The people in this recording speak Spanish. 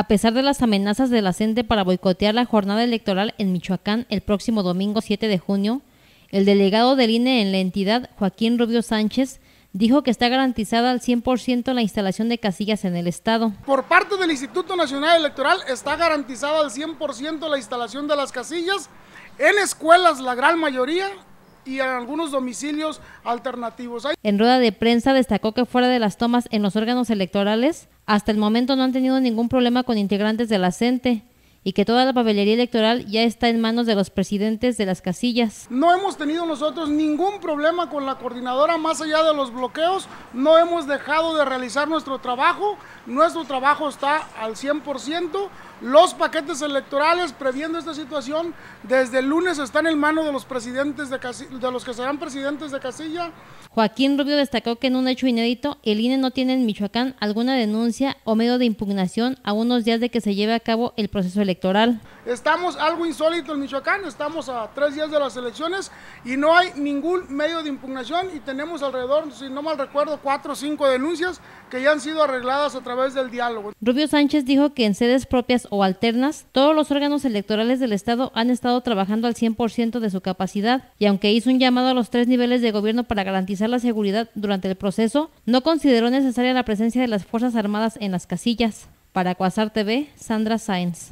A pesar de las amenazas de la CENTE para boicotear la jornada electoral en Michoacán el próximo domingo 7 de junio, el delegado del INE en la entidad, Joaquín Rubio Sánchez, dijo que está garantizada al 100% la instalación de casillas en el Estado. Por parte del Instituto Nacional Electoral está garantizada al 100% la instalación de las casillas en escuelas, la gran mayoría, y en algunos domicilios alternativos. En rueda de prensa destacó que fuera de las tomas en los órganos electorales, hasta el momento no han tenido ningún problema con integrantes de la CENTE y que toda la papelería electoral ya está en manos de los presidentes de las casillas. No hemos tenido nosotros ningún problema con la coordinadora más allá de los bloqueos, no hemos dejado de realizar nuestro trabajo, nuestro trabajo está al 100%. Los paquetes electorales, previendo esta situación, desde el lunes están en manos de los presidentes de, de los que serán presidentes de casilla. Joaquín Rubio destacó que en un hecho inédito, el INE no tiene en Michoacán alguna denuncia o medio de impugnación a unos días de que se lleve a cabo el proceso electoral. Estamos algo insólito en Michoacán, estamos a tres días de las elecciones y no hay ningún medio de impugnación y tenemos alrededor, si no mal recuerdo, cuatro o cinco denuncias que ya han sido arregladas a través del diálogo. Rubio Sánchez dijo que en sedes propias o alternas, todos los órganos electorales del Estado han estado trabajando al 100% de su capacidad y aunque hizo un llamado a los tres niveles de gobierno para garantizar la seguridad durante el proceso, no consideró necesaria la presencia de las Fuerzas Armadas en las casillas. Para Cuasar TV, Sandra Sáenz.